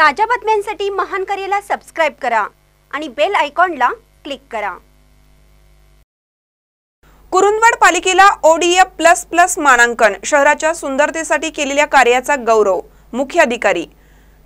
ताज्या बातम्यांसाठी महान करेला सबस्क्राईब करा आणि बेल आयकॉनला क्लिक करा कुरुंदवाड पालिकेला ओडीएफ प्लस प्लस मानांकन शहराच्या सुंदरतेसाठी केलेल्या कार्याचा गौरव मुख्य अधिकारी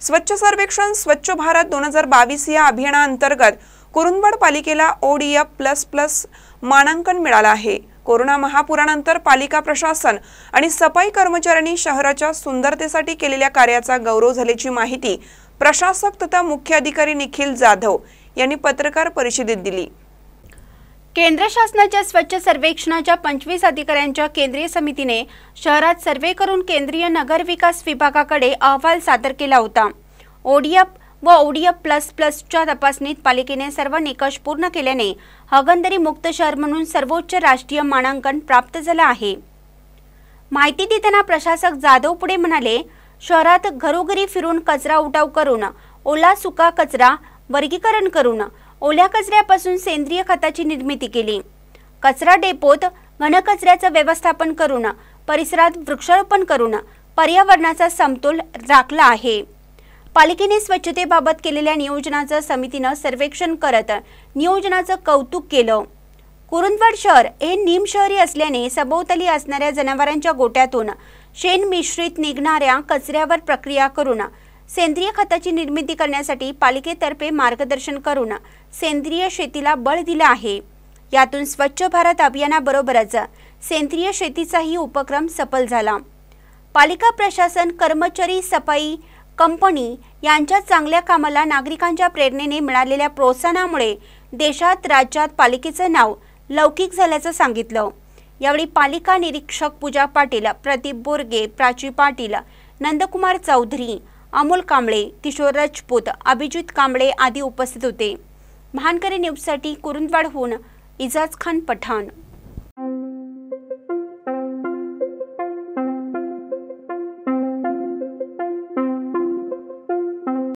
स्वच्छ सर्वेक्षण स्वच्छ भारत दोन हजार बावीस या अभियानाअंतर्गत कुरुंदवाड पालिकेला ओडीएफ प्लस प्लस मानांकन मिळालं आहे कोरोना महापुरानंतर पालिका प्रशासन आणि सफाई कर्मचाऱ्यांनी शहराच्या सुंदरतेसाठी केलेल्या कार्याचा गौरव झाल्याची माहिती प्रशासक तथा मुख्य अधिकारी निखिल जाधव यांनी पत्रकार परिषदेत दिली केंद्र शासनाच्या स्वच्छ सर्वेक्षणाच्या पंचवीस अधिकाऱ्यांच्या केंद्रीय समितीने शहरात सर्वे करून केंद्रीय नगर विकास विभागाकडे अहवाल सादर केला होता ओडीएफ व ओडीएफ प्लस प्लसच्या तपासणीत पालिकेने सर्व निकष पूर्ण केल्याने हगंदरी मुक्त शहर म्हणून सर्वोच्च राष्ट्रीय मानांकन प्राप्त झालं आहे माहिती देताना प्रशासक जाधव पुढे म्हणाले शहरात घरोघरी फिरून कचरा उठाव करून ओला सुका कचरा वर्गीकरण करून ओल्या कचऱ्यापासून सेंद्रिय खताची निर्मिती केली कचरा डेपोत घनकचऱ्याचं व्यवस्थापन करून परिसरात वृक्षारोपण करून पर्यावरणाचा समतोल राखला आहे पालिकेने स्वच्छतेबाबत केलेल्या नियोजनाचं समितीनं सर्वेक्षण करत नियोजनाचं कौतुक केलं कुरुंदवाड शहर हे निमशहरी असल्याने सभोवताली असणाऱ्या जनावरांच्या गोट्यातून शेण मिश्रित निघणाऱ्या कचऱ्यावर प्रक्रिया करून सेंद्रिय खताची निर्मिती करण्यासाठी पालिकेतर्फे मार्गदर्शन करून सेंद्रिय शेतीला बळ दिलं आहे यातून स्वच्छ भारत अभियानाबरोबरच सेंद्रिय शेतीचाही उपक्रम सफल झाला पालिका प्रशासन कर्मचारी सफाई कंपनी यांच्या चांगल्या कामाला नागरिकांच्या प्रेरणेने मिळालेल्या प्रोत्साहनामुळे देशात राज्यात पालिकेचं नाव लौकिक झाल्याचं सांगितलं यावेळी पालिका निरीक्षक पूजा पाटील प्रदीप बोरगे प्राची पाटील नंदकुमार चौधरी अमोल कांबळे किशोर राजपूत अभिजित कांबळे आदी उपस्थित होते महानकरी न्यूजसाठी कुरुंदवाडहून इजाज खान पठाण